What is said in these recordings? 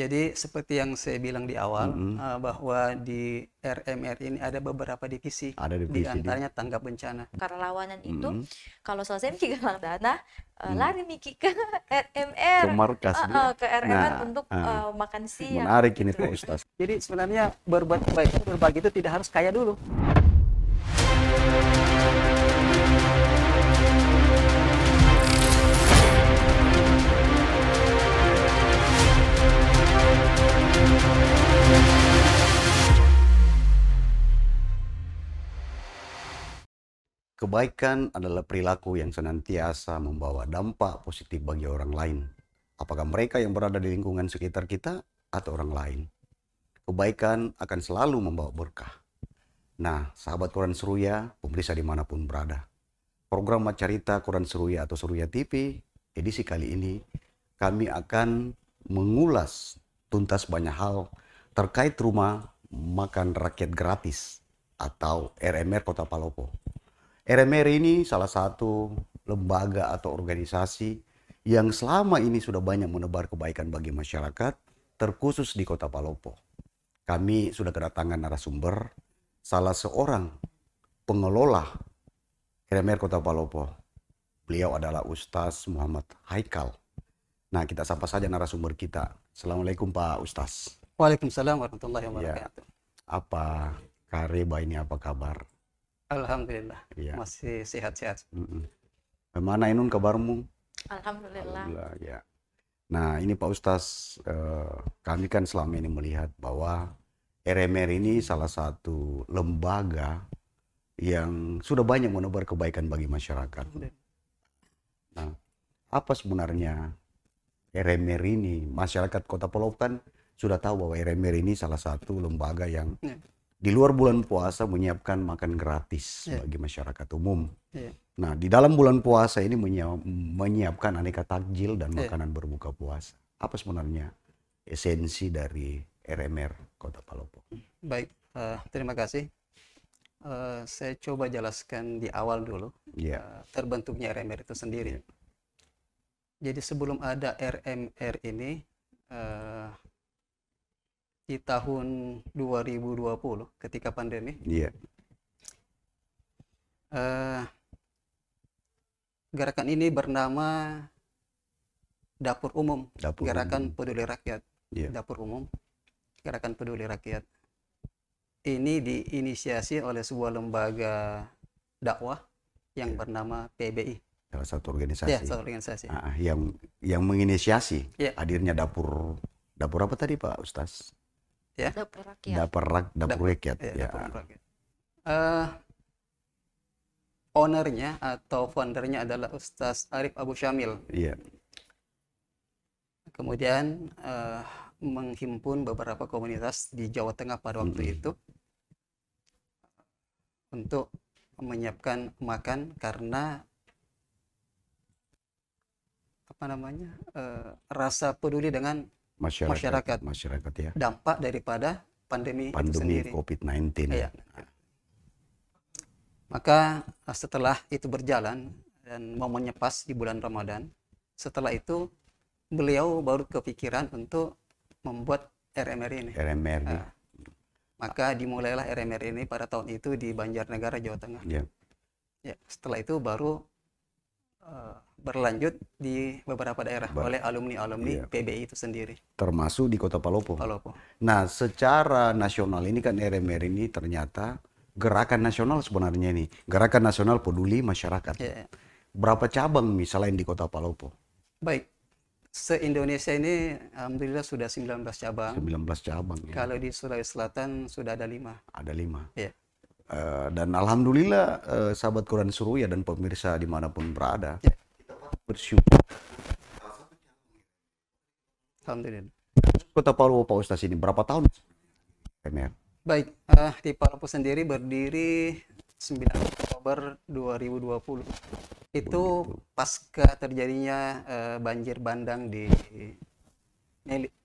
Jadi seperti yang saya bilang di awal mm -hmm. bahwa di RMR ini ada beberapa divisi, ada divisi di antaranya di... tanggap bencana. Karena itu mm -hmm. kalau selesai mikir tanah eh, uh, mm. lari mikir ke RMR, ke markas uh, uh, ke RMR nah, untuk uh, uh, makan siang. Menarik ini gitu. Pak Ustaz. Jadi sebenarnya berbuat baik berbagi itu tidak harus kaya dulu. Kebaikan adalah perilaku yang senantiasa membawa dampak positif bagi orang lain. Apakah mereka yang berada di lingkungan sekitar kita atau orang lain. Kebaikan akan selalu membawa berkah. Nah, sahabat Koran Seruya, pemirsa dimanapun berada. Program Macarita Koran Seruya atau Seruya TV, edisi kali ini, kami akan mengulas tuntas banyak hal terkait rumah makan rakyat gratis atau RMR Kota Palopo. RMR ini salah satu lembaga atau organisasi yang selama ini sudah banyak menebar kebaikan bagi masyarakat, terkhusus di kota Palopo. Kami sudah kedatangan narasumber, salah seorang pengelola RMR Kota Palopo. Beliau adalah Ustaz Muhammad Haikal. Nah, kita sapa saja narasumber kita. Assalamualaikum Pak Ustaz. Waalaikumsalam warahmatullahi iya. wabarakatuh. Ya, apa kareba ini apa kabar? Alhamdulillah. Ya. Masih sehat-sehat. Mm -mm. Mana Inun kabarmu? Alhamdulillah. Alhamdulillah ya. Nah ini Pak Ustaz, eh, kami kan selama ini melihat bahwa RMR ini salah satu lembaga yang sudah banyak menebar kebaikan bagi masyarakat. Nah, apa sebenarnya RMR ini? Masyarakat Kota Polotan sudah tahu bahwa RMR ini salah satu lembaga yang ya di luar bulan puasa menyiapkan makan gratis yeah. bagi masyarakat umum. Yeah. Nah, di dalam bulan puasa ini menyiapkan aneka takjil dan iya. makanan berbuka puasa. Apa sebenarnya esensi dari RMR Kota Palopo? Baik, uh, terima kasih. Uh, saya coba jelaskan di awal dulu yeah. Iya. uh, terbentuknya RMR itu sendiri. Yeah. Jadi sebelum ada RMR ini, uh, di tahun 2020 ketika pandemi. Iya. Yeah. Uh, gerakan ini bernama Dapur Umum. Dapur gerakan umum. Peduli Rakyat. Yeah. Dapur Umum. Gerakan Peduli Rakyat. Ini diinisiasi oleh sebuah lembaga dakwah yang yeah. bernama PBI salah satu organisasi. Ya, satu organisasi. Uh, yang yang menginisiasi yeah. hadirnya dapur dapur apa tadi Pak Ustaz? Ya? Iya, ya dapur rakyat dapur rakyat dapur rakyat ya, ya. Uh, eh, ownernya atau foundernya adalah Ustaz Arif Abu Syamil Iya. kemudian uh, menghimpun beberapa komunitas di Jawa Tengah pada waktu hmm. itu untuk menyiapkan makan karena apa namanya uh, rasa peduli dengan masyarakat, masyarakat, masyarakat ya. Dampak daripada pandemi, pandemi COVID-19. Iya. Maka eh, setelah itu berjalan dan momennya pas di bulan Ramadan, setelah itu beliau baru kepikiran untuk membuat RMR ini. RMR. Nah, eh, maka dimulailah RMR ini pada tahun itu di Banjarnegara, Jawa Tengah. ya, Ya, setelah itu baru Eh, berlanjut di beberapa daerah Baik. oleh alumni-alumni iya. PBI itu sendiri. Termasuk di Kota Palopo. Palopo. Nah, secara nasional ini kan RMR ini ternyata gerakan nasional sebenarnya ini. Gerakan nasional peduli masyarakat. Iya. Berapa cabang misalnya di Kota Palopo? Baik. Se-Indonesia ini alhamdulillah sudah 19 cabang. 19 cabang ya. Kalau di Sulawesi Selatan sudah ada 5. Ada 5. Iya. Eh, dan alhamdulillah uh, sahabat Quran Suruya dan pemirsa dimanapun berada, ya. kita bersyukur. Alhamdulillah. Kota Palu Pak Ustaz ini berapa tahun? MR. Baik, uh, di Palu sendiri berdiri 9 Oktober 2020. Itu pasca terjadinya uh, banjir bandang di Neli.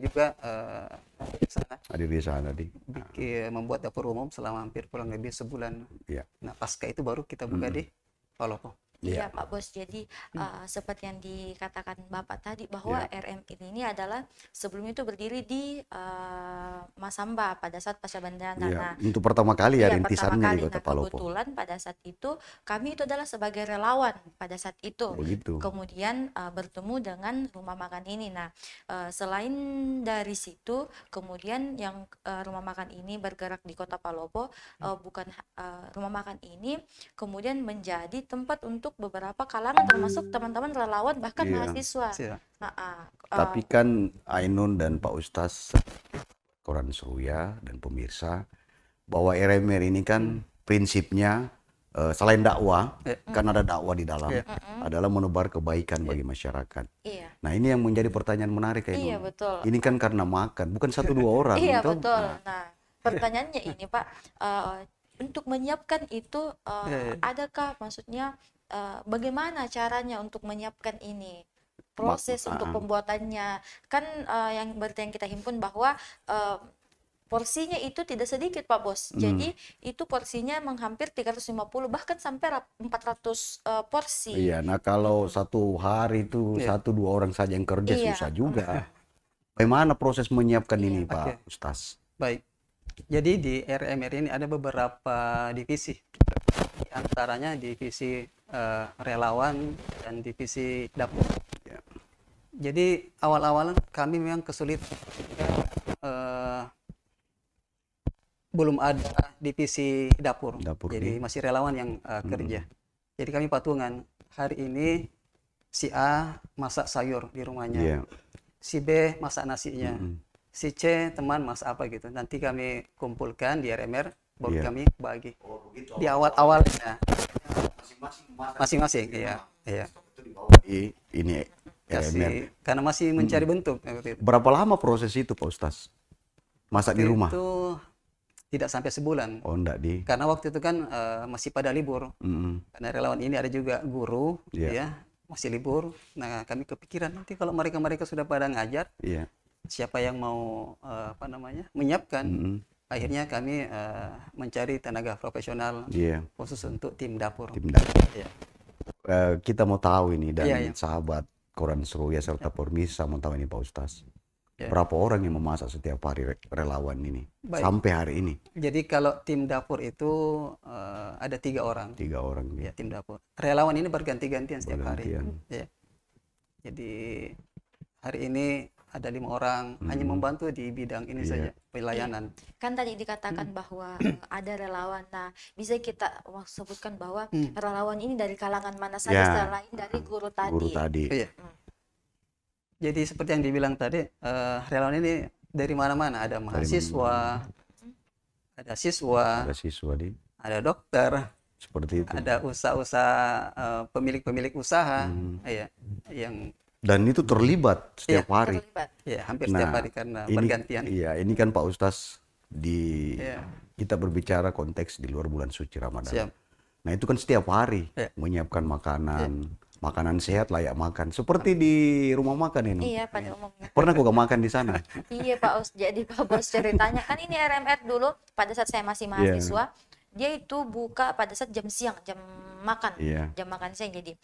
juga uh, di sana. Hadir di sana di. Bikin, ah. membuat dapur umum selama hampir kurang lebih sebulan. Iya. Nah pasca itu baru kita buka hmm. di Palopo iya ya Pak Bos. Jadi hmm. uh, seperti yang dikatakan Bapak tadi bahwa yeah. RM ini adalah sebelum itu berdiri di uh, Masamba pada saat Bandara. Ya. Iya, nah, untuk pertama kali ya, rintisannya di Kota nah, Palopo. Nah, kebetulan pada saat itu kami itu adalah sebagai relawan pada saat itu. Begitu. Oh, kemudian uh, bertemu dengan rumah makan ini. Nah, uh, selain dari situ, kemudian yang uh, rumah makan ini bergerak di Kota Palopo uh, bukan uh, rumah makan ini kemudian menjadi tempat untuk untuk beberapa kalangan termasuk hmm. teman-teman relawan bahkan iya. mahasiswa. Nah, uh, Tapi eh, kan Ainun dan Pak Ustaz Koran suria dan pemirsa bahwa RMR ini kan hmm. prinsipnya uh, selain dakwah yeah. kan ada dakwah di dalam yeah. adalah menebar kebaikan yeah. bagi iya. masyarakat. Yeah. Nah ini yang menjadi pertanyaan menarik kayak yeah, betul. Ini kan karena makan bukan satu dua orang. Iya betul. betul. Nah. nah iya. pertanyaannya ini Pak. Uh, untuk menyiapkan itu uh, yeah, yeah. adakah maksudnya Eh, bagaimana caranya untuk menyiapkan ini proses Mata. untuk ah. pembuatannya kan uh, yang berarti yang kita himpun bahwa uh, porsinya itu tidak sedikit Pak Bos. Hmm. Jadi itu porsinya menghampir 350 bahkan sampai 400 uh, porsi. Iya, nah kalau gitu. satu hari itu yeah. satu dua orang saja yang kerja iya. susah juga. Bagaimana proses menyiapkan iya, ini Pak okay. Ustaz? Baik. Jadi di RMR ini ada beberapa divisi antaranya divisi uh, relawan dan divisi dapur. Ya. Jadi awal awal kami memang kesulitan uh, belum ada divisi dapur. dapur Jadi masih relawan yang uh, kerja. Hmm. Jadi kami patungan. Hari ini si A masak sayur di rumahnya. Yeah. Si B masak nasinya. Hmm. Si C teman masak apa gitu. Nanti kami kumpulkan di RMR baru yeah. kami bagi oh, di awal awalnya masing-masing iya iya ini Kasih, iya karena masih hmm. mencari hmm. bentuk berapa lama proses itu pak ustaz masak di rumah itu tidak sampai sebulan oh enggak di karena waktu itu kan uh, masih pada libur mm. karena relawan ini ada juga guru yeah. ya iya, masih libur nah kami kepikiran nanti kalau mereka mereka sudah pada ngajar yeah. siapa yang mau uh, apa namanya menyiapkan mm akhirnya kami uh, mencari tenaga profesional yeah. khusus untuk tim dapur. Tim dapur. Yeah. Iya. Uh, kita mau tahu ini dan yeah, yeah. sahabat Koran Seruya serta yeah. Permisa mau tahu ini Pak Ustaz. Yeah. Berapa orang yang memasak setiap hari relawan ini Baik. sampai hari ini? Jadi kalau tim dapur itu uh, ada tiga orang. Tiga orang. Ya, ya tim dapur. Relawan ini berganti-gantian setiap hari. Ya. Jadi hari ini ada lima orang hmm. hanya membantu di bidang ini yeah. saja iya. pelayanan. Kan tadi dikatakan hmm. bahwa eh, ada relawan. Nah, bisa kita sebutkan bahwa hmm. relawan ini dari kalangan mana saja yeah. selain dari guru tadi. Guru tadi. yeah. Hmm. Jadi seperti yang dibilang tadi, uh, relawan ini dari mana-mana ada mahasiswa, hmm. ada siswa, ada siswa di, ada dokter, seperti itu. Ada usaha-usaha uh, pemilik-pemilik usaha, hmm. ya, yang dan itu terlibat iya, setiap ya, hari. Terlibat. Ya, hampir nah, setiap hari karena ini, bergantian. Iya, ini kan Pak Ustaz di ya. kita berbicara konteks di luar bulan suci Ramadan. Siap. Nah, itu kan setiap hari ya. menyiapkan makanan, ya. makanan sehat layak makan seperti di rumah makan ini. Iya, pada umumnya. Pernah kok makan di sana? iya, Pak Ustaz. Jadi Pak Bos ceritanya kan ini RMR dulu pada saat saya masih iya. mahasiswa. Ya. Dia itu buka pada saat jam siang, jam makan, yeah. jam makan siang. Jadi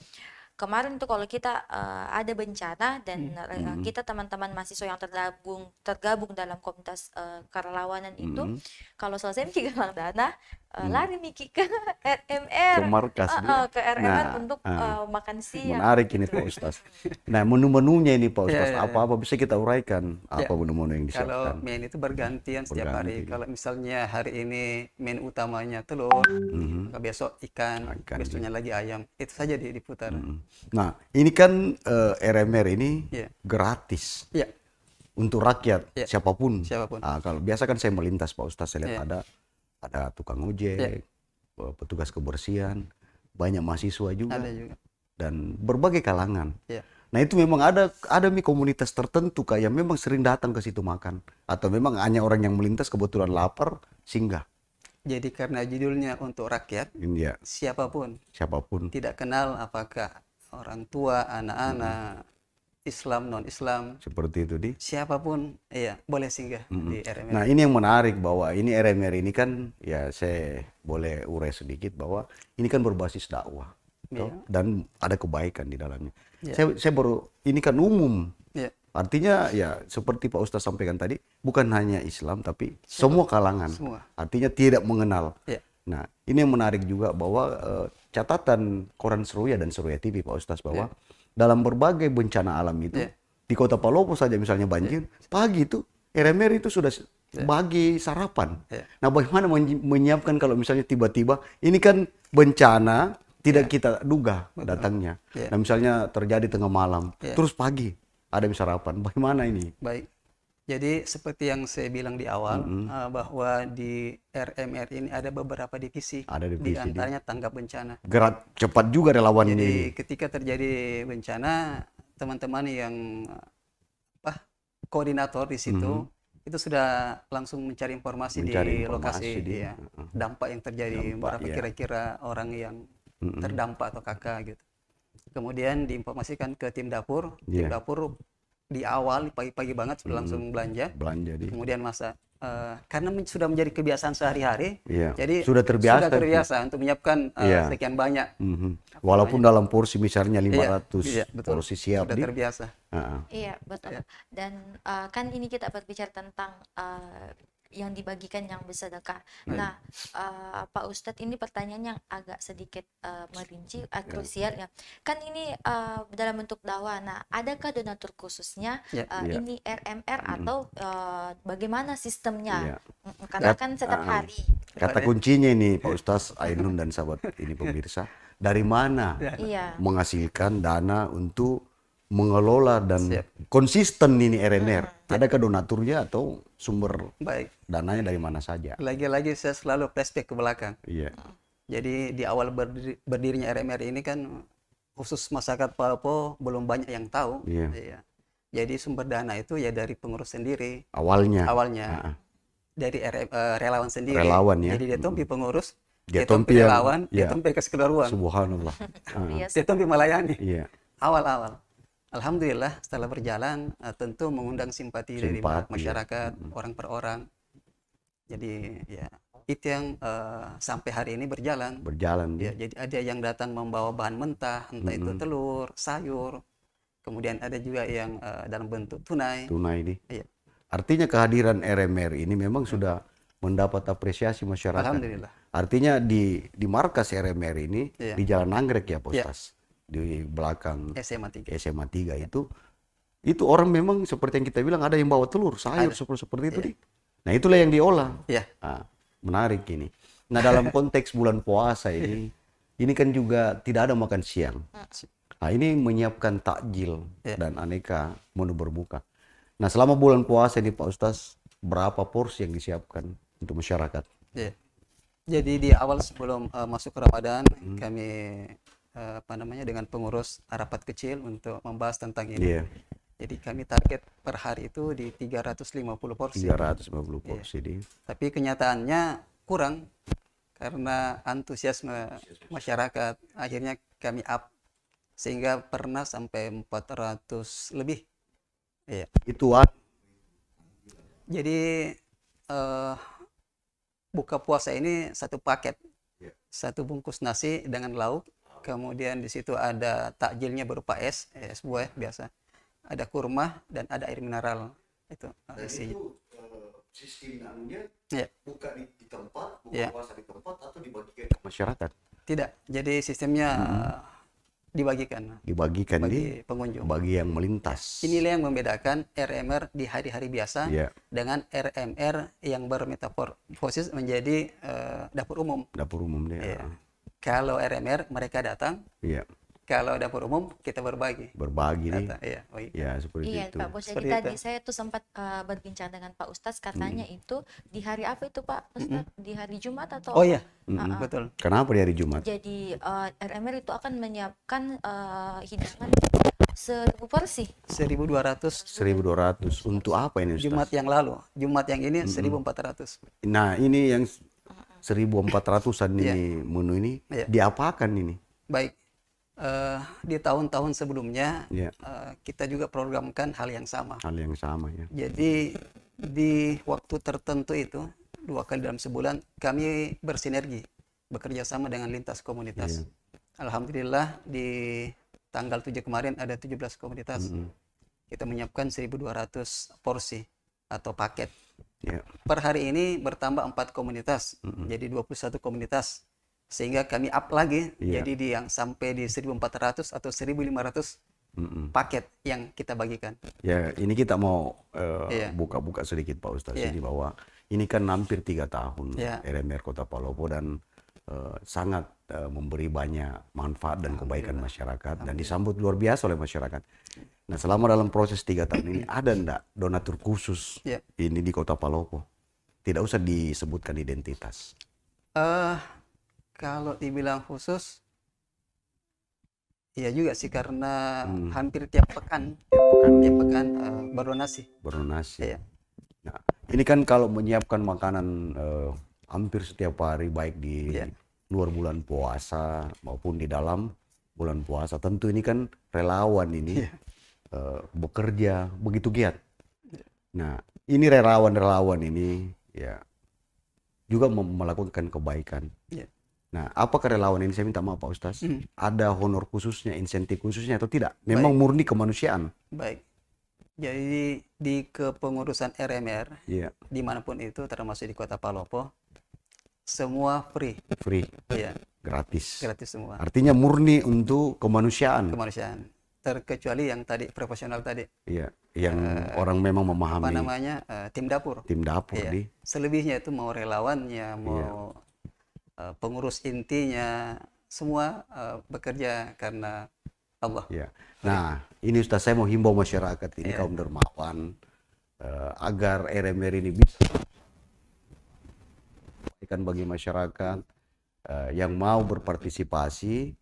kemarin tuh kalau kita uh, ada bencana dan hmm. Eh, hmm. kita teman-teman mahasiswa yang tergabung tergabung dalam komunitas uh, eh, kerelawanan itu hmm. kalau selesai menggalang dana Eh, hmm. lari Miki ke RMR ke markas uh, uh, ke RMR nah, untuk uh, makan siang menarik ini gitu. Pak Ustaz nah menu-menunya ini Pak iya, Ustaz iya, iya. apa-apa bisa kita uraikan ya. apa menu-menu yang disiapkan kalau main itu bergantian setiap hari kalau misalnya hari ini main utamanya telur mm -hmm. besok ikan, ikan besoknya lagi ayam itu saja diputar mm -hmm. nah ini kan uh, RMR ini yeah. gratis yeah. untuk rakyat ya. siapapun siapapun nah, kalau biasa kan saya melintas Pak Ustaz saya lihat ya. ada ada tukang ojek, yeah. Iya. petugas kebersihan, banyak mahasiswa juga, ada juga. dan berbagai kalangan. Yeah. Nah itu memang ada ada mi komunitas tertentu kayak memang sering datang ke situ makan atau memang hanya orang yang melintas kebetulan lapar singgah. Jadi karena judulnya untuk rakyat, ya. siapapun, siapapun tidak kenal apakah orang tua, anak-anak, hmm. Islam non Islam seperti itu di siapapun iya boleh singgah mm -hmm. di RMR. Nah ini yang menarik bahwa ini RMR ini kan ya saya boleh urai sedikit bahwa ini kan berbasis dakwah yeah. Iya. dan ada kebaikan di dalamnya. Yeah. Saya saya baru ini kan umum yeah. artinya ya seperti Pak Ustaz sampaikan tadi bukan hanya Islam tapi iya. semua kalangan semua. artinya tidak mengenal. Yeah. Nah ini yang menarik juga bahwa uh, catatan koran Seruya dan Seruya TV Pak Ustaz bahwa yeah dalam berbagai bencana alam itu yeah. di kota Palopo saja misalnya banjir yeah. pagi itu RMR itu sudah yeah. bagi sarapan. Yeah. Nah bagaimana menyiapkan kalau misalnya tiba-tiba ini kan bencana tidak yeah. kita duga Betul. datangnya. Yeah. Nah misalnya terjadi tengah malam, yeah. terus pagi ada sarapan. Bagaimana ini? Baik. Jadi seperti yang saya bilang di awal mm -hmm. uh, bahwa di RMR ini ada beberapa divisi, ada divisi di antaranya di... tanggap bencana. Gerak cepat juga relawan Jadi, ini. ketika terjadi bencana, teman-teman yang apa koordinator di situ mm -hmm. itu sudah langsung mencari informasi mencari di informasi lokasi di, ya, dampak yang terjadi, dampak, berapa kira kira-kira orang yang mm -hmm. terdampak atau kakak gitu. Kemudian diinformasikan ke tim dapur, yeah. tim iya. dapur di awal pagi-pagi banget sudah hmm. langsung belanja. Belanja di. Kemudian masa uh, karena men sudah menjadi kebiasaan sehari-hari. Yeah. Jadi sudah terbiasa. Sudah terbiasa untuk menyiapkan uh, eh, yeah. sekian banyak. Mm -hmm. Walaupun banyak. dalam porsi misalnya 500 yeah. Yeah, betul. porsi siap sudah di. terbiasa. Uh -huh. Iya, betul. Yeah. Dan uh, kan ini kita berbicara tentang uh, yang dibagikan yang bersedekah. Hmm. Nah, uh, Pak Ustadz ini pertanyaan yang agak sedikit uh, merinci, uh, krusial ya. Kan ini uh, dalam bentuk dakwah. Nah, adakah donatur khususnya ya, uh, ya. ini RMR hmm. atau uh, bagaimana sistemnya? Ya. Karena kan ah, setiap uh, hari. Kata kuncinya ini Pak Ustadz Ainun dan sahabat ini pemirsa, dari mana ya. menghasilkan dana untuk mengelola dan Siap. konsisten ini RNR? Hmm. Adakah donaturnya atau sumber Baik. dananya dari mana saja? Lagi-lagi saya selalu flashback ke belakang. Iya. Hmm. Jadi di awal berdiri, berdirinya RMR ini kan khusus masyarakat Papua belum banyak yang tahu. Iya. iya. Jadi sumber dana itu ya dari pengurus sendiri. Awalnya. Awalnya. Ha -ha. Dari RM, uh, eh, relawan sendiri. Relawan ya. Jadi dia tumpi hmm. pengurus, dia tumpi relawan, dia iya. tompi ya. kesekeluaran. Subhanallah. dia tumpi melayani. Iya. Awal-awal alhamdulillah setelah berjalan uh, tentu mengundang simpati, simpati dari ya. masyarakat ya. orang per orang. Jadi ya itu yang uh, sampai hari ini berjalan. Berjalan. Ya. ya, jadi ada yang datang membawa bahan mentah, entah mm -hmm. itu telur, sayur. Kemudian ada juga yang uh, dalam bentuk tunai. Tunai ini. Ya. Artinya kehadiran RMR ini memang sudah mendapat apresiasi masyarakat. Alhamdulillah. Artinya di di markas RMR ini ya. di Jalan Anggrek ya, Postas. Iya. Ya di belakang SMA 3. SMA 3 ya. itu orang memang seperti yang kita bilang ada yang bawa telur, sayur ada. seperti seperti itu nih. Iya. Nah, itulah yang diolah. Ya. Nah, menarik ini. Nah, dalam konteks bulan puasa ini iya. ini kan juga tidak ada makan siang. Ah, nah, ini menyiapkan takjil ya. dan aneka menu berbuka. Nah, selama bulan puasa ini Pak Ustaz, berapa porsi yang disiapkan untuk masyarakat? Ya. Jadi di awal sebelum uh, masuk Ramadan, hmm. kami Eh, apa namanya dengan pengurus rapat kecil untuk membahas tentang ini. Yeah. Jadi kami target per hari itu di 350 porsi. 350 iya. porsi. Yeah. Tapi kenyataannya kurang karena antusiasme masyarakat akhirnya kami up sehingga pernah sampai 400 lebih. Iya. Yeah. Itu what? Jadi uh, buka puasa ini satu paket, iya. satu bungkus nasi dengan lauk kemudian di situ ada takjilnya berupa es, es buah biasa. Ada kurma dan ada air mineral itu eh, dan isinya. Itu, eh, sistem ya. buka di, di tempat, buka ya. di tempat atau dibagikan ke masyarakat? Tidak. Jadi sistemnya hmm eh, dibagikan dibagikan bagi di pengunjung bagi yang melintas inilah yang membedakan RMR di hari-hari biasa yeah. dengan RMR yang bermetaforfosis menjadi uh, dapur umum dapur umum ya yeah. Kalau RMR mereka datang. Iya. Kalau dapur umum kita berbagi. Berbagi nih. Iya, oh iya. Ya, seperti iya, itu. Pak Bos, seperti ya, tadi saya tuh sempat uh, berbincang dengan Pak Ustadz katanya mm. itu di hari apa itu Pak Ustadz? Mm Di hari Jumat atau Oh iya. Mm Uh uh, betul. Kenapa di hari Jumat? Jadi uh, eh, RMR itu akan menyiapkan uh, hidangan seribu porsi seribu dua ratus seribu dua ratus untuk apa ini Ustaz? Jumat yang lalu Jumat yang ini seribu empat ratus nah ini yang 1400-an ini yeah. menu ini yeah. diapakan ini? Baik. Uh, di tahun-tahun sebelumnya yeah. Iya. uh, kita juga programkan hal yang sama. Hal yang sama ya. Jadi di waktu tertentu itu dua kali dalam sebulan kami bersinergi bekerja sama dengan lintas komunitas. Yeah. Alhamdulillah di tanggal 7 kemarin ada 17 komunitas. Mm -hmm. Kita menyiapkan 1200 porsi atau paket Yeah. Per hari ini bertambah 4 komunitas, mm -hmm. jadi 21 komunitas. Sehingga kami up lagi yeah. jadi di yang sampai di 1400 atau 1500 mm -hmm. paket yang kita bagikan. Ya, yeah, ini kita mau eh, iya. buka-buka uh, yeah. sedikit Pak Ustaz yeah. jadi bahwa ini kan hampir tiga tahun yeah. RMR Kota Palopo dan Eh, sangat uh, memberi banyak manfaat dan kebaikan masyarakat dan disambut luar biasa oleh masyarakat. Nah selama dalam proses tiga tahun ini ada ndak donatur khusus yeah. ini di Kota Palopo? Tidak usah disebutkan identitas. Uh, kalau dibilang khusus, Iya juga sih karena hmm. hampir tiap pekan, tiap pekan, tiap pekan uh, berdonasi. Berdonasi. Iya. Nah, ini kan kalau menyiapkan makanan uh, hampir setiap hari baik di yeah. luar bulan puasa maupun di dalam bulan puasa. Tentu ini kan relawan ini yeah. Iya. uh, bekerja begitu giat. Yeah. Nah, ini relawan-relawan ini ya juga melakukan kebaikan. Yeah. Nah, apa relawan ini saya minta maaf Pak Ustaz? Mm. Ada honor khususnya, insentif khususnya atau tidak? Memang Baik. murni kemanusiaan. Baik. Jadi di kepengurusan RMR yeah. dimanapun itu termasuk di Kota Palopo semua free. Free. Iya. Gratis. Gratis semua. Artinya murni untuk kemanusiaan. Kemanusiaan. Terkecuali yang tadi profesional tadi. Iya. Yang uh, orang memang memahami. Apa namanya uh, tim dapur. Tim dapur iya. di. Selebihnya itu mau relawannya, iya. mau iya. uh, pengurus intinya, semua uh, bekerja karena Allah. Iya. Nah, ini Ustaz saya mau himbau masyarakat ini iya. kaum dermawan uh, agar RMR ini bisa praktikan bagi masyarakat uh, yang mau berpartisipasi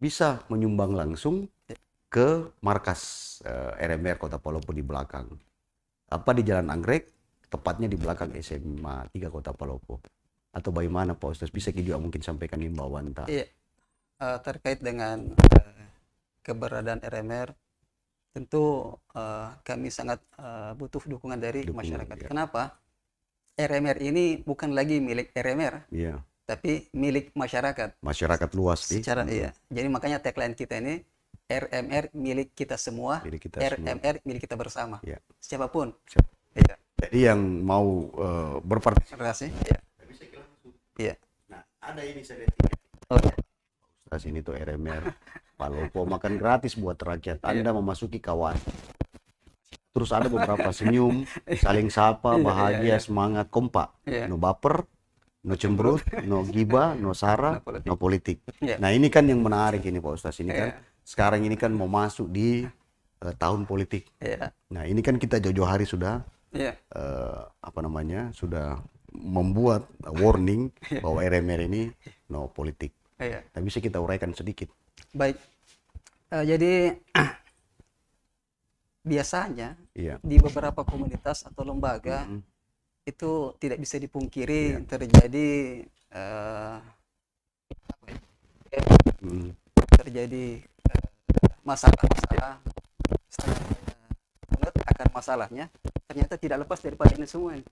bisa menyumbang langsung ke markas uh, eh, RMR Kota Palopo di belakang. Apa di Jalan Anggrek, tepatnya di belakang SMA 3 Kota Palopo. Atau bagaimana Pak Ustaz? Bisa juga mungkin sampaikan himbauan tak? Iya. Uh, terkait dengan uh, keberadaan RMR, tentu uh, kami sangat uh, butuh dukungan dari dukungan, masyarakat. Ya. Kenapa? RMR ini bukan lagi milik RMR. Iya. Tapi milik masyarakat. Masyarakat luas sih. Secara iya. Hmm. Jadi makanya tagline kita ini RMR milik kita semua. Milik kita RMR semua. milik kita bersama. Iya. Siapapun. Siap. Iya. Jadi yang mau uh, berpartisipasi. Iya. Iya. Nah, ada ini saya lihat. Oh. Iya. Ustaz ini tuh RMR. Palopo makan gratis buat rakyat. Iya. Anda iya. memasuki kawasan terus ada beberapa senyum, iya. saling sapa, iya, bahagia, iya, semangat, kompak. Yeah. No baper, no cemberut, no giba, no sara, no politik. No politik. Yeah. Nah ini kan yang menarik ini Pak ustadz Ini yeah. kan sekarang ini kan mau masuk di uh, tahun politik. Yeah. Nah ini kan kita jauh-jauh hari sudah yeah. uh, apa namanya sudah membuat warning yeah. bahwa RMR ini no politik. Yeah. tapi bisa kita uraikan sedikit. Baik. Uh, jadi biasanya yeah. di beberapa komunitas atau lembaga mm -hmm. itu tidak bisa dipungkiri yeah. terjadi uh, terjadi eh, masalah-masalah uh, akan masalahnya ternyata tidak lepas daripada ini semua ini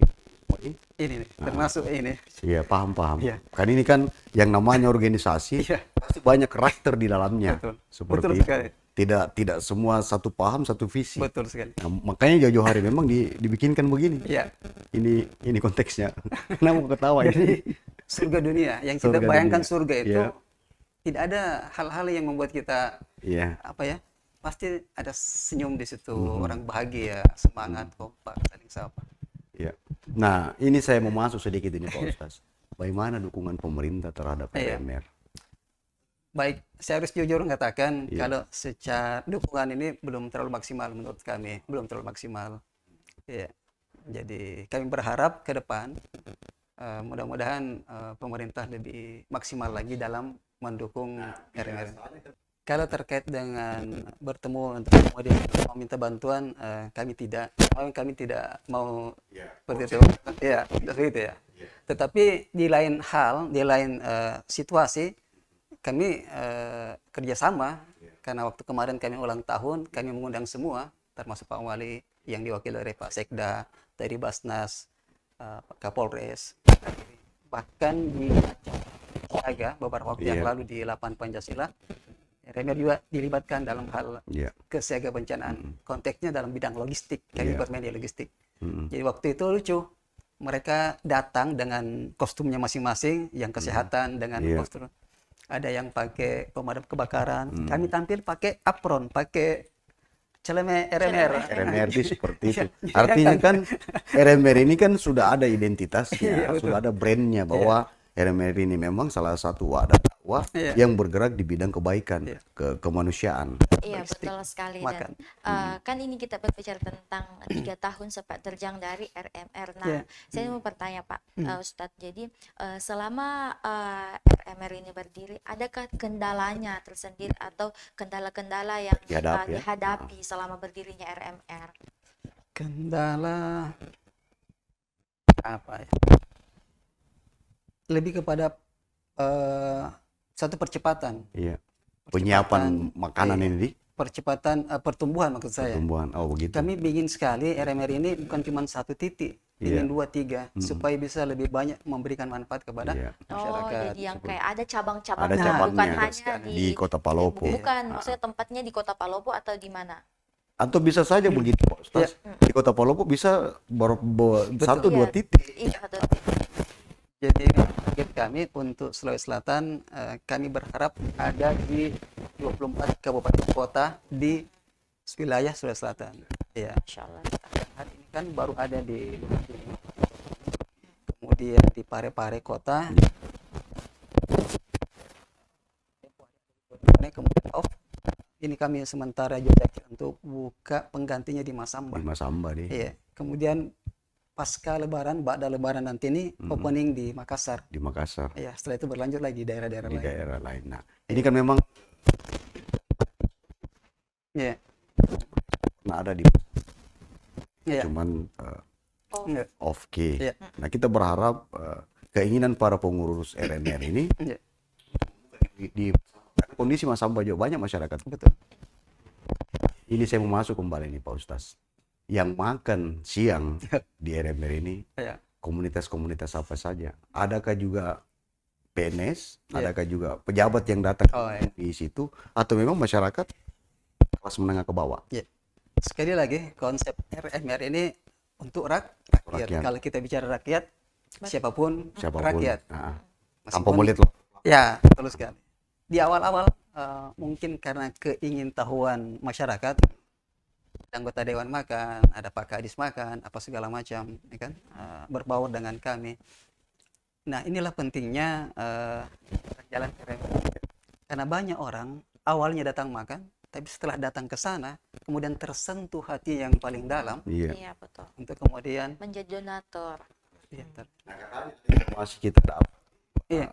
ini nih, ah. termasuk ah. ini iya paham paham ya. kan ini kan yang namanya organisasi ya. pasti banyak karakter di dalamnya Betul. seperti Betul sekali tidak tidak semua satu paham satu visi. Betul sekali. Nah, makanya jauh-jauh hari memang di, dibikinkan begini. Iya. Ini ini konteksnya. Kenapa ketawa ini? surga dunia yang surga kita bayangkan dunia. surga itu ya. tidak ada hal-hal yang membuat kita ya. apa ya? Pasti ada senyum di situ, hmm orang bahagia, semangat, mhm. kompak, saling sapa. Iya. Nah, ini saya mau masuk sedikit ini Pak Ustaz. Bagaimana dukungan pemerintah terhadap iya. PMR? baik saya harus jujur mengatakan yeah. kalau secara dukungan ini belum terlalu maksimal menurut kami belum terlalu maksimal ya jadi kami berharap ke depan uh, mudah-mudahan uh, pemerintah lebih maksimal lagi dalam mendukung Ya, kalau terkait dengan bertemu untuk meminta bantuan uh, kami tidak kami tidak mau yeah. Ya, iya, seperti itu ya seperti itu ya yeah. tetapi di lain hal di lain uh, situasi kami eh, kerjasama yeah. karena waktu kemarin kami ulang tahun kami mengundang semua termasuk Pak Wali yang diwakili oleh Pak Sekda dari Basnas eh, Pak Kapolres bahkan di Saga beberapa waktu yeah. yang iya. lalu di Lapan Pancasila Remel juga dilibatkan dalam hal yeah. kesiaga bencanaan -hmm. konteksnya dalam bidang logistik kami yeah. bermain di logistik -hmm. jadi waktu itu lucu mereka datang dengan kostumnya masing-masing yang kesehatan dengan yeah. kostum ada yang pakai pemadam kebakaran. Hmm. Kami tampil pakai apron, pakai celeme RMR. RMR itu seperti itu. Iya. Artinya iya kan RMR kan? ini kan sudah ada identitasnya, iya, sudah ada brandnya bahwa RMR ini memang salah satu wadah dakwah yeah. yang bergerak di bidang kebaikan, yeah. ke kemanusiaan. Iya betul sekali. Makan. Dan, uh, eh, hmm. Kan ini kita berbicara tentang tiga tahun sepak terjang dari RMR. Nah, yeah. saya mau bertanya Pak mm. uh, Ustadz, jadi uh, selama uh, RMR ini berdiri, adakah kendalanya tersendiri atau kendala-kendala yang dihadapi, uh, dihadapi ya? Ah. selama berdirinya RMR? Kendala apa ya? Lebih kepada uh, satu percepatan. Iya. Penyiapan makanan iya. ini percepatan uh, pertumbuhan maksud saya. Pertumbuhan. Oh begitu. Kami ingin sekali RMR ini bukan cuma satu titik, yeah. dua tiga hmm supaya bisa lebih banyak memberikan manfaat kepada yeah. masyarakat. Oh, jadi yang kayak ada cabang-cabang, ada nah, bukan hanya di, di kota Palopo. Di, iya. bukan, yeah. maksudnya tempatnya di kota Palopo atau di mana? Atau bisa saja begitu, Pak Ustaz. Iya. Di kota Palopo bisa baru satu dua iya. titik. Iya, satu titik. Jadi kami untuk Sulawesi Selatan eh, kami berharap ada di 24 kabupaten kota di wilayah Sulawesi Selatan. Ya. Hari ini kan baru ada di kemudian di Parepare -Pare kota. Kemudian off. Ini kami sementara jadi untuk buka penggantinya di Masamba. Di Masamba nih. Iya. Kemudian pasca lebaran, bada lebaran nanti ini hmm. opening di Makassar. Di Makassar. Iya, setelah itu berlanjut lagi daerah-daerah lain. Di daerah lain. Nah, ini kan memang ya Nah, ada di ya. cuman uh, oh. off key. Ya. Nah, kita berharap uh, keinginan para pengurus RNR ini ya. di, di kondisi masa banyak masyarakat. Betul. Ini saya mau masuk kembali nih Pak Ustaz yang makan siang di RMR ini iya. komunitas-komunitas apa saja? Adakah juga PNS? Iya. Adakah juga pejabat yang datang oh, yeah. di situ? Atau memang masyarakat kelas menengah ke bawah? Yeah. Sekali lagi konsep RMR ini untuk rak rakyat. rakyat. Kalau kita bicara rakyat, siapapun, siapapun. rakyat. Nah, tanpa mulut loh. Ya, teruskan kan. Di awal-awal uh, mungkin karena keingintahuan masyarakat anggota dewan makan, ada Pak Kadis makan, apa segala macam, ya kan? Eh, berbaur dengan kami. Nah, inilah pentingnya uh, jalan keren. Karena banyak orang awalnya datang makan, tapi setelah datang ke sana, kemudian tersentuh hati yang paling dalam. Iya, iya betul. Untuk kemudian menjadi donatur. Iya, Nah, masih kita dapat. Iya. Eh,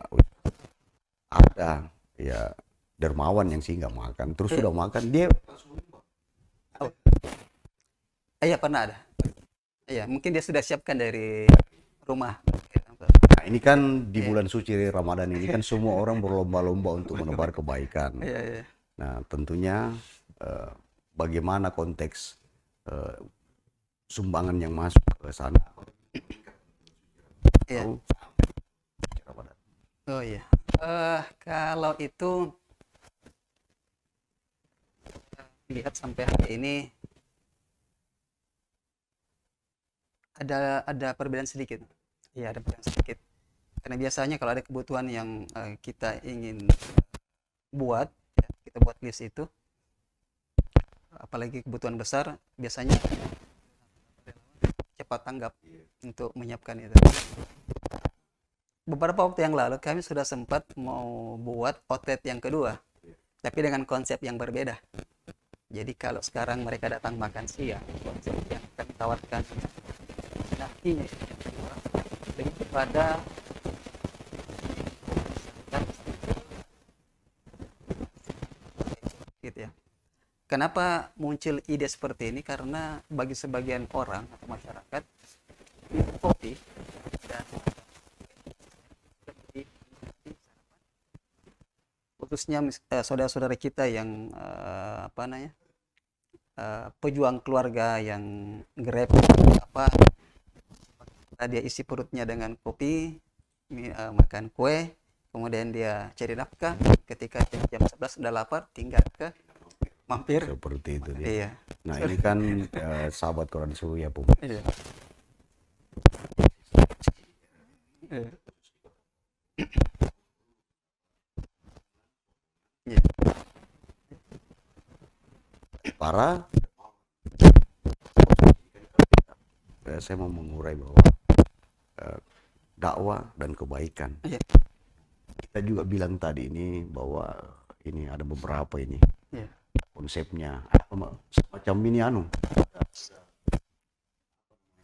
ada ya dermawan yang sih nggak makan, terus iya. sudah makan dia Iya pernah ada. Iya mungkin dia sudah siapkan dari rumah. Nah, ini kan di iya. bulan suci Ramadan ini kan semua orang berlomba-lomba untuk menebar kebaikan. Iya, iya. Nah tentunya eh, bagaimana konteks eh, sumbangan yang masuk ke sana? Iya. Oh, iya. Uh, kalau itu lihat sampai hari ini ada ada perbedaan sedikit. Iya, ada perbedaan sedikit. Karena biasanya kalau ada kebutuhan yang uh, kita ingin eh, buat, ya, kita buat list itu, apalagi kebutuhan besar, biasanya cepat tanggap untuk menyiapkan itu. Beberapa waktu yang lalu kami sudah sempat mau buat outlet yang kedua, tapi dengan konsep yang berbeda. Jadi kalau sekarang mereka datang makan siang, konsep yang kami tawarkan lebih kepada gitu ya. Kenapa muncul ide seperti ini? Karena bagi sebagian orang atau masyarakat kopi dan khususnya eh, saudara-saudara kita yang eh, apa namanya eh, pejuang keluarga yang grab apa setelah dia isi perutnya dengan kopi uh, makan kue kemudian dia cari nafkah ketika jam 11 sudah lapar tinggal ke mampir seperti itu dia. iya nah ini kan uh, sahabat Quran suhu ya Bu iya. iya. iya. para eh, saya mau mengurai bahwa dakwah dan kebaikan. Yeah. Kita juga bilang tadi ini bahwa ini ada beberapa ini yeah. konsepnya semacam ini anu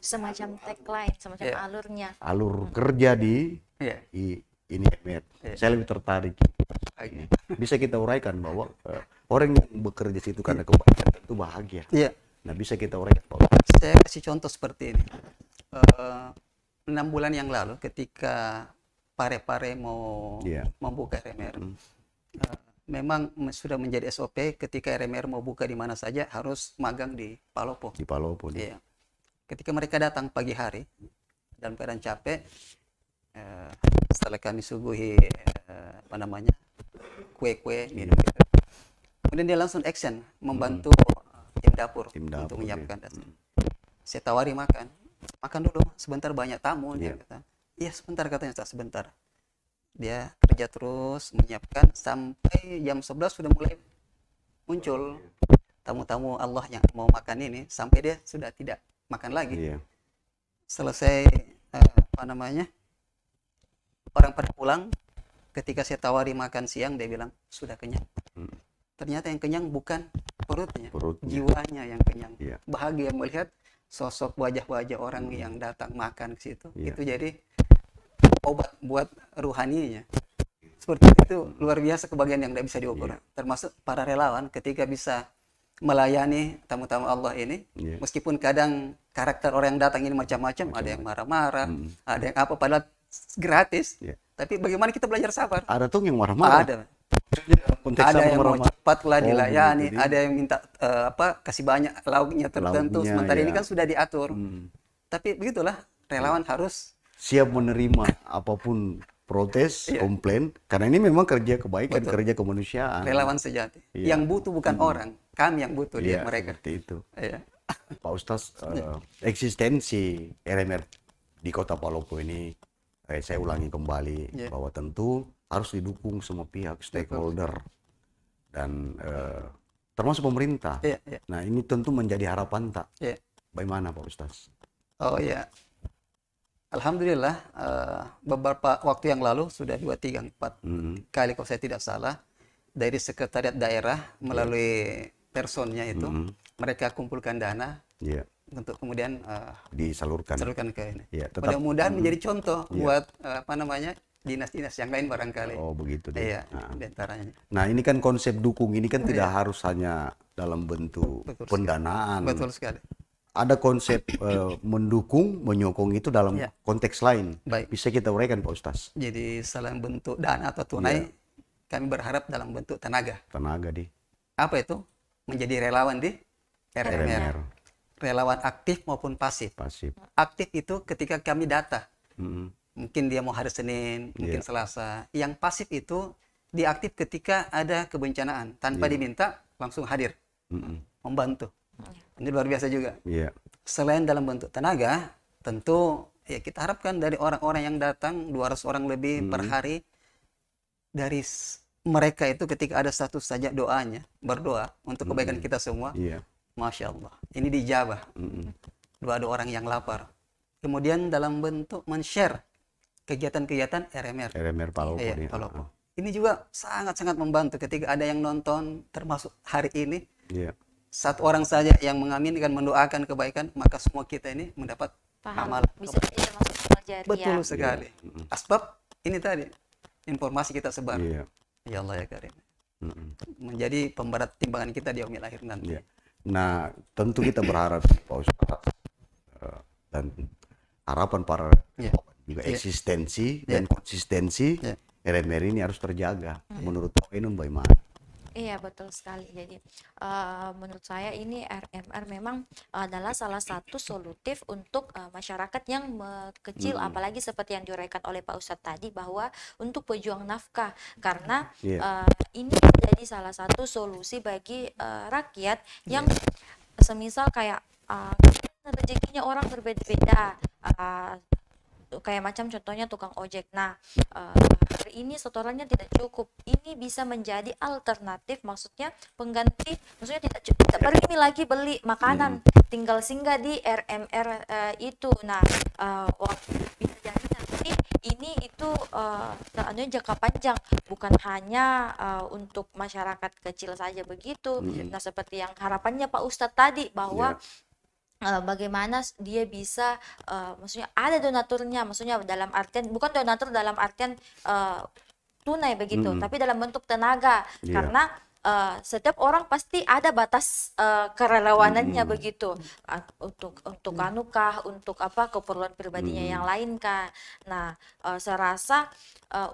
semacam tagline, semacam yeah. alurnya. Alur kerja di yeah. di ini iya. Saya lebih tertarik. Ini. Bisa kita uraikan bahwa uh, orang yang bekerja di situ iya. karena kebaikan itu bahagia. Yeah. Nah bisa kita uraikan bahwa. Saya kasih contoh seperti ini. Uh, enam bulan yang lalu ketika pare-pare mau yeah. membuka RMR. Mm. Hmm. Uh, eh, memang sudah menjadi SOP ketika RMR mau buka di mana saja harus magang di Palopo. Di Palopo. Iya. Yeah. Ketika mereka datang pagi hari dan keadaan capek, uh, setelah kami suguhi uh, apa namanya kue-kue iya. minum. Yeah. Gitu. Kemudian dia langsung action membantu mm. tim dapur tim dapur untuk menyiapkan. Iya. dasar. Mm. Saya tawari makan makan dulu sebentar banyak tamu yeah. dia iya. kata iya sebentar katanya tak sebentar dia kerja terus menyiapkan sampai jam 11 sudah mulai muncul tamu-tamu Allah yang mau makan ini sampai dia sudah tidak makan lagi. yeah. Selesai eh, apa namanya? Orang pada pulang ketika saya tawari makan siang dia bilang sudah kenyang. Hmm. Ternyata yang kenyang bukan perutnya, perutnya. jiwanya yang kenyang. yeah. Bahagia melihat sosok wajah-wajah orang hmm. yang datang makan ke situ yeah. itu jadi obat buat ruhaninya seperti itu luar biasa kebagian yang tidak bisa diukur yeah. termasuk para relawan ketika bisa melayani tamu-tamu Allah ini yeah. meskipun kadang karakter orang yang datang ini macam-macam ada yang marah-marah hmm. ada yang apa padahal gratis yeah. tapi bagaimana kita belajar sabar ada tuh yang marah-marah ada konteks ada yang mau cepat lah oh, dilayani, jadi. Gitu ya. ada yang minta uh, apa kasih banyak lauknya tertentu. Lauknya, Sementara ya. ini kan sudah diatur, hmm. tapi begitulah relawan ya. harus siap menerima apapun protes, iya. komplain, karena ini memang kerja kebaikan, Betul. kerja kemanusiaan. Relawan sejati. Iya. Yang butuh bukan hmm. orang, kami yang butuh iya, dia mereka. Seperti itu. Iya. Pak Ustaz, uh, eksistensi RMR di Kota Palopo ini, eh, saya ulangi kembali yeah. bahwa tentu harus didukung semua pihak stakeholder dan uh, termasuk pemerintah. Ya, ya. Nah ini tentu menjadi harapan tak. Ya. Bagaimana Pak Ustaz? Oh ya, Alhamdulillah uh, beberapa waktu yang lalu sudah dua tiga empat hmm. kali kalau saya tidak salah dari sekretariat daerah iya. melalui ya. personnya itu hmm. mereka kumpulkan dana Ya untuk kemudian uh, disalurkan salurkan ke ini. Iya, Mudah-mudahan mm. menjadi contoh ya. buat uh, apa namanya dinas-dinas yang lain barangkali. Oh begitu deh. Iya, Nah, nah ini kan konsep dukung ini kan iya. tidak iya. harus hanya dalam bentuk Betul pendanaan. Sekali. Betul sekali. Ada konsep uh, mendukung, menyokong itu dalam ya. konteks lain. Baik. Bisa kita uraikan Pak Ustaz. Jadi selain bentuk dana atau tunai, ya. kami berharap dalam bentuk tenaga. Tenaga di. Apa itu? Menjadi relawan di RMR. RMR. Relawan aktif maupun pasif. Pasif. Aktif itu ketika kami data. Mm -hmm mungkin dia mau hari Senin mungkin yeah. Selasa yang pasif itu diaktif ketika ada kebencanaan tanpa yeah. diminta langsung hadir mm -mm. membantu iya. ini luar biasa juga yeah. selain dalam bentuk tenaga tentu ya kita harapkan dari orang-orang yang datang 200 orang lebih mm -hmm. per hari dari mereka itu ketika ada satu saja doanya berdoa untuk kebaikan mm -hmm. kita semua yeah. masya Allah ini dijabah mm -hmm. doa orang yang lapar kemudian dalam bentuk men-share kegiatan-kegiatan RMR. RMR Palopo. Iya, ini. Palopo. Ah, ah. Ini juga sangat-sangat membantu ketika ada yang nonton, termasuk hari ini. Yeah. Satu orang saja yang mengaminkan, mendoakan kebaikan, maka semua kita ini mendapat amal. Bisa jadi Betul ya. sekali. Yeah. Asbab ini tadi informasi kita sebar. Yeah. Ya Allah ya Karim. Menjadi pemberat timbangan kita di umil akhir nanti. Yeah. Nah, tentu kita berharap Pak Ustaz eh, dan harapan para yeah juga yeah. eksistensi yeah. dan konsistensi yeah. Iya. RMR ini harus terjaga yeah. menurut Poinun bagaimana? Iya betul sekali. Jadi uh, menurut saya ini RMR memang adalah salah satu solutif untuk uh, masyarakat yang kecil, hmm. apalagi seperti yang diuraikan oleh Pak Ustadz tadi bahwa untuk pejuang nafkah karena yeah. Iya. uh, ini menjadi salah satu solusi bagi uh, rakyat yang yeah. semisal kayak uh, rezekinya orang berbeda-beda. Uh, Gitu, kayak macam contohnya tukang ojek. Nah, uh, eh, hari ini setorannya tidak cukup. Ini bisa menjadi alternatif, maksudnya pengganti, maksudnya tidak cukup. Tidak ini lagi beli makanan, hmm. tinggal singgah di RMR uh, eh, itu. Nah, uh, bisa jadi nanti ini itu uh, jangka panjang, bukan hanya uh, untuk masyarakat kecil saja begitu. Hmm. Nah, seperti yang harapannya Pak Ustadz tadi bahwa yeah Eh, bagaimana dia bisa uh, maksudnya ada donaturnya maksudnya dalam artian bukan donatur dalam artian uh, tunai begitu -hmm. tapi dalam bentuk tenaga yeah. karena uh, setiap orang pasti ada batas uh, kerelawanannya hmm. begitu ah, untuk untuk hmm. anukah untuk apa keperluan pribadinya hmm. yang lain kah nah uh, saya rasa uh,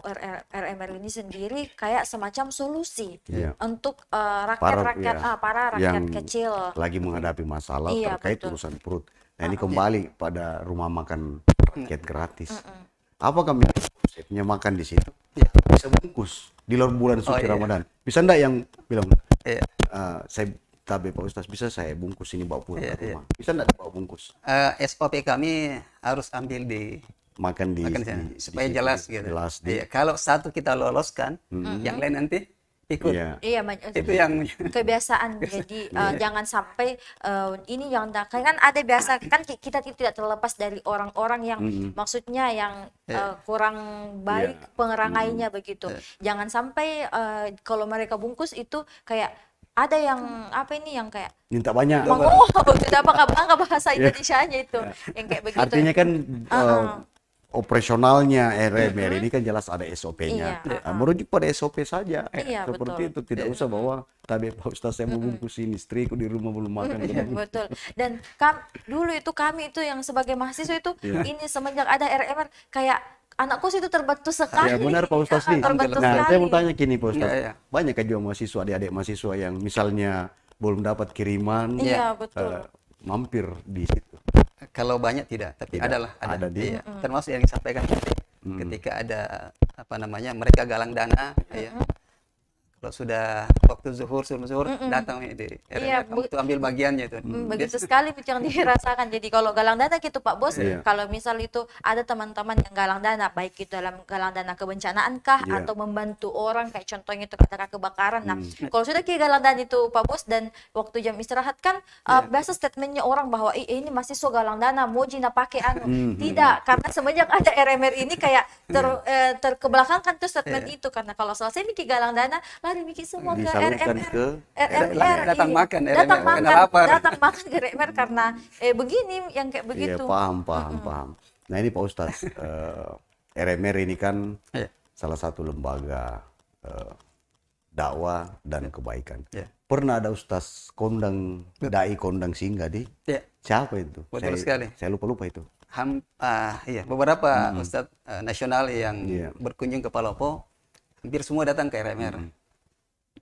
RMR ini sendiri kayak semacam solusi yeah. untuk uh, rakyat-rakyat para, ya, ah, iya. para rakyat yang kecil lagi menghadapi masalah iya, terkait betul. urusan perut nah ini ah. kembali pada rumah makan rakyat gratis -mm. apa kami konsepnya makan di situ ya bisa bungkus di luar bulan suci oh, iya. Ramadan. Bisa ndak yang bilang, iya. uh, saya tabe Pak Ustaz, bisa saya bungkus ini bawa pulang iya, ke rumah? Iya. Bisa ndak bawa bungkus? Uh, eh, SOP kami harus ambil di makan di, makan di, di supaya di, jelas di, gitu. Jelas di. Iya, kalau satu kita loloskan, mm -hmm. yang lain nanti ikut. Iya, iya itu yang kebiasaan. Jadi yeah. Iya. jangan sampai uh, ini jangan kan ada biasa kan kita tidak terlepas dari orang-orang yang mm maksudnya yang yeah. uh, eh, kurang baik yeah. pengerangainya mm begitu. Yeah. Jangan sampai uh, kalau mereka bungkus itu kayak ada yang apa ini yang kayak minta banyak oh, tidak apa apa bahasa iya. Indonesia-nya itu yeah. yang kayak begitu artinya kan uh -huh. uh, operasionalnya RMR mm -hmm. ini kan jelas ada SOP-nya. Iya. Ya, merujuk pada SOP saja. Iya, Seperti betul. itu tidak iya. usah bahwa tadi Pak Ustaz saya mau bungkus ini, istriku di rumah belum makan. Mm -hmm. betul. Dan kam, dulu itu kami itu yang sebagai mahasiswa itu yeah. ini semenjak ada RMR kayak anakku sih itu terbatas iya, sekali. Ya benar Pak Ustaz nih. nah, sekali. saya mau tanya gini Pak Ustaz. Ya, Banyak kan juga mahasiswa, adik-adik mahasiswa yang misalnya belum dapat kiriman. Iya, uh, betul. Eh, mampir di situ. Kalau banyak tidak, tapi tidak. adalah ada. ada di. Iya. Termasuk yang disampaikan ketika ada apa namanya mereka galang dana, hmm. ya kalau sudah waktu zuhur sebelum zuhur mm -mm. datang itu iya, datang, itu ambil bagiannya itu mm, begitu Dia... sekali yang dirasakan jadi kalau galang dana gitu pak bos yeah. kalau misal itu ada teman-teman yang galang dana baik itu dalam galang dana kebencanaan kah yeah. atau membantu orang kayak contohnya itu kata-kata kebakaran nah mm. kalau sudah ke galang dana itu pak bos dan waktu jam istirahat kan yeah. Iya. uh, biasa statementnya orang bahwa eh, ini masih so galang dana mau jina pakai anu mm -hmm. tidak karena semenjak ada RMR ini kayak ter yeah. eh, terkebelakangkan tuh statement yeah. itu karena kalau selesai mikir galang dana lari bikin semua ke RMR, ke RMR, iya. datang makan, RMR, datang makan, datang makan ke RMR karena eh begini yang kayak iya, begitu. Iya, paham, paham, paham. Nah ini Pak Ustadz, uh, eh, RMR ini kan yeah. salah satu lembaga uh, dakwah dan iya. kebaikan. Yeah. Pernah ada Ustadz kondang, dai kondang singgah di? Yeah. Siapa itu? Betul saya, sekali. Saya lupa-lupa itu. Ham, uh, iya, beberapa mm -hmm. Ustadz uh, eh, nasional yang yeah. berkunjung ke Palopo, hampir semua datang ke RMR. Mm -hmm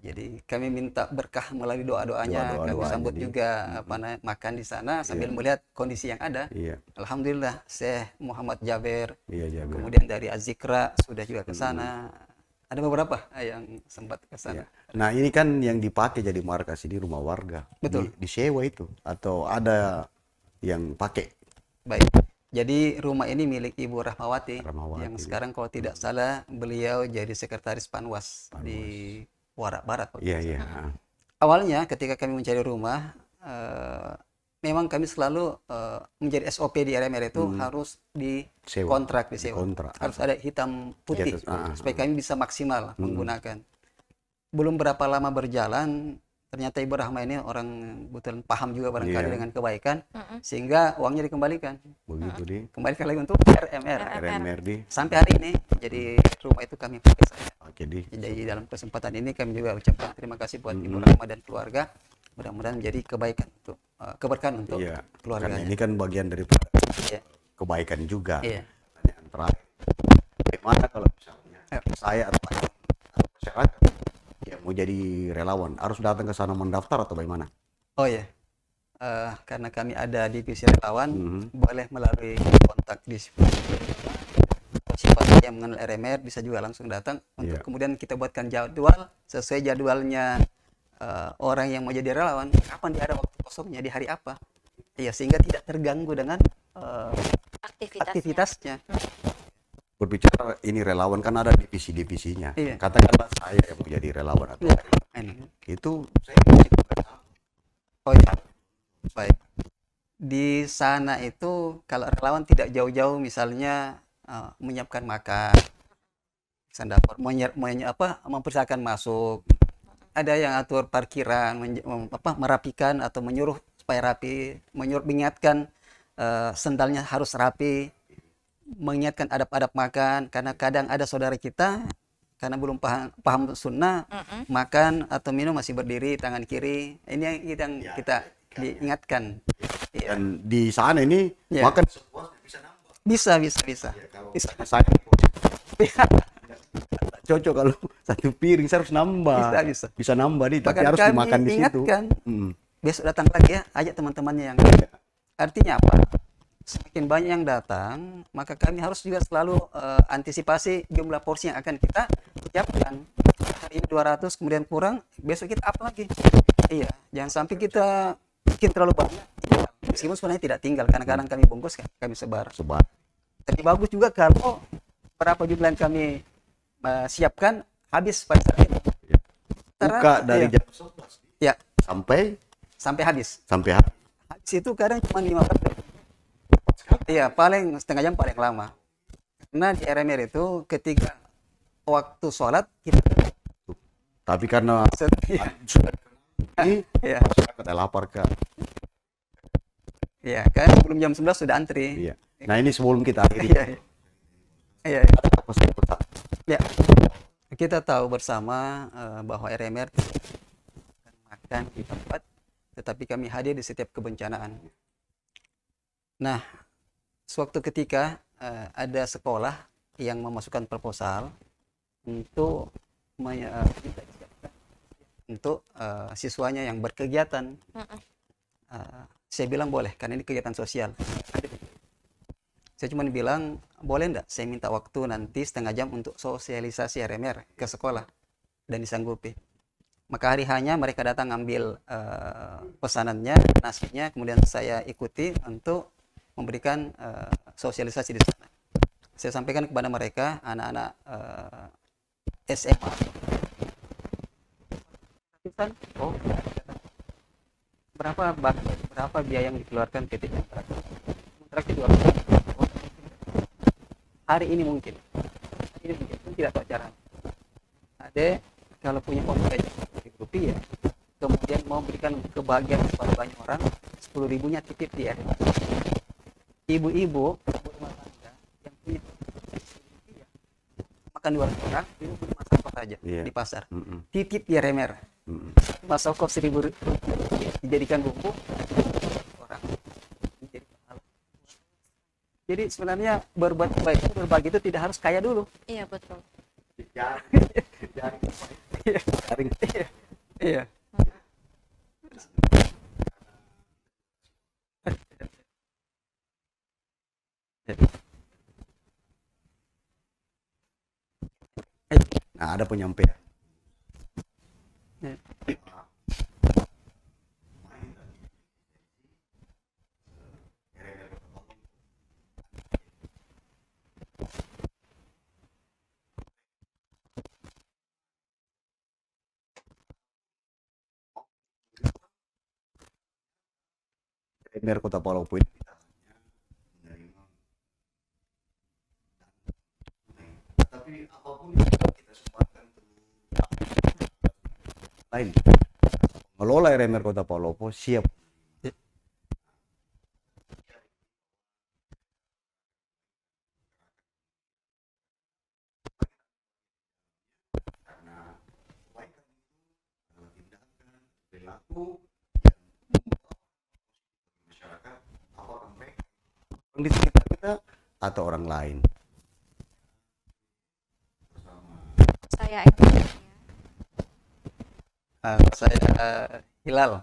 jadi kami minta berkah melalui doa-doanya. Doa, doa, kami doa, sambut ini. juga apa makan di sana iya. sambil yeah. melihat kondisi yang ada. Yeah. Alhamdulillah Syekh Muhammad Jaber. Yeah, Jaber. Kemudian dari Azikra sudah juga ke sana. Mm. Ada beberapa ah, yang sempat ke sana. Yeah. Nah, ini kan yang dipakai jadi markas ini rumah warga. Betul. Di, disewa itu atau ada yang pakai. Baik. Jadi rumah ini milik Ibu Rahmawati, Rahmawati. yang sekarang kalau tidak salah beliau jadi sekretaris Panwas, Panwas. di Warak Barat iya, iya. Awalnya ketika kami mencari rumah, uh, memang kami selalu uh, menjadi SOP di RMR itu hmm. harus di sewa. kontrak di sewa. Kontrak. Harus ada hitam putih ah, ah, supaya ah. kami bisa maksimal uh, menggunakan. Belum berapa lama berjalan, ternyata Ibu Rahma ini orang butuh paham juga barangkali yeah. dengan kebaikan uh-uh. sehingga uangnya dikembalikan begitu uh-uh. kembalikan lagi untuk RMR RMR di sampai hari ini jadi rumah itu kami pakai saja Oke, di. Jadi dalam kesempatan ini kami juga ucapkan terima kasih buat Ibu Rahma dan keluarga. Mudah-mudahan menjadi kebaikan untuk uh, keberkahan untuk iya, keluarga. ini kan bagian dari iya. kebaikan juga. Iya. terakhir, bagaimana kalau misalnya iya. saya atau masyarakat ya mau jadi relawan harus datang ke sana mendaftar atau bagaimana? Oh ya, uh, karena kami ada divisi relawan, mm -hmm. boleh melalui kontak di yang mengenal RMR bisa juga langsung datang untuk yeah. kemudian kita buatkan jadwal sesuai jadwalnya uh, orang yang mau jadi relawan kapan dia ada waktu kosongnya di hari apa ya sehingga tidak terganggu dengan uh, aktivitasnya. aktivitasnya berbicara ini relawan kan ada divisi-divisinya iya. katakanlah saya yang mau jadi relawan atau iya. itu saya oh iya baik di sana itu kalau relawan tidak jauh-jauh misalnya Eh, menyiapkan makan kesan dapur menyer, menyer, apa mempersiapkan masuk ada yang atur parkiran men, apa merapikan atau menyuruh supaya rapi menyuruh mengingatkan uh, sendalnya harus rapi mengingatkan adab-adab makan karena kadang ada saudara kita karena belum paham paham sunnah mm -mm. makan atau minum masih berdiri tangan kiri ini yang kita ya, kita diingatkan ya. di sana ini ya. makan sepuas bisa bisa, bisa, bisa. Iya, bisa. cocok kalau satu piring saya harus nambah. Bisa, bisa. Bisa nambah nih, tapi harus dimakan di situ. Hmm. Besok datang lagi ya, ajak teman-temannya yang. Iya. Artinya apa? Semakin banyak yang datang, maka kami harus juga selalu uh, antisipasi jumlah porsi yang akan kita siapkan. Hari ini 200, kemudian kurang, besok kita apa lagi. Iya, jangan sampai kita bikin terlalu banyak meskipun sebenarnya tidak tinggal karena hmm. kadang kami bungkus kami sebar sebar tapi bagus juga kalau berapa jumlah yang kami uh, siapkan habis pada saat itu ya. buka dari ya. jam ya sampai sampai habis sampai habis itu kadang cuma lima persen iya paling setengah jam paling lama karena di RMR itu ketika waktu sholat kita tapi karena iya. sudah ya. masyarakat lapar kan Iya, kan sebelum jam 11 sudah antri. Iya. Nah, ini sebelum kita akhiri. Iya. Iya. Ya. Kita tahu bersama uh, bahwa RMR makan di tempat, tetapi kami hadir di setiap kebencanaan. Nah, sewaktu ketika uh, ada sekolah yang memasukkan proposal untuk untuk uh, siswanya yang berkegiatan. Uh, saya bilang boleh, karena ini kegiatan sosial. Saya cuma bilang, boleh enggak saya minta waktu nanti setengah jam untuk sosialisasi RMR ke sekolah. Dan disanggupi. Maka hari hanya mereka datang ambil uh, eh, pesanannya, nasinya, kemudian saya ikuti untuk memberikan uh, sosialisasi di sana. Saya sampaikan kepada mereka, anak-anak uh, eh, SMA berapa berapa biaya yang dikeluarkan PT kontrak itu dua hari ini mungkin hari ini mungkin pun tidak tahu cara ada kalau punya omset rupiah kemudian mau memberikan kebahagiaan kepada banyak orang sepuluh ribunya titip di air ibu-ibu rumah tangga yang punya makan di ratus orang di punya masak saja yeah. di pasar mm -mm. titip di remer mm -mm. masuk kok seribu rupiah dijadikan buku orang jadi sebenarnya berbuat baik berbagi itu tidak harus kaya dulu iya betul jaring iya. iya. jaring iya. DPR Kota Palopo ini tapi apapun kita sempatkan ya. lain Mengelola RMR Kota Palopo siap hilal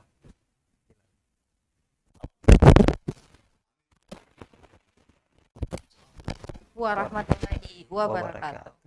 wa barakatuh.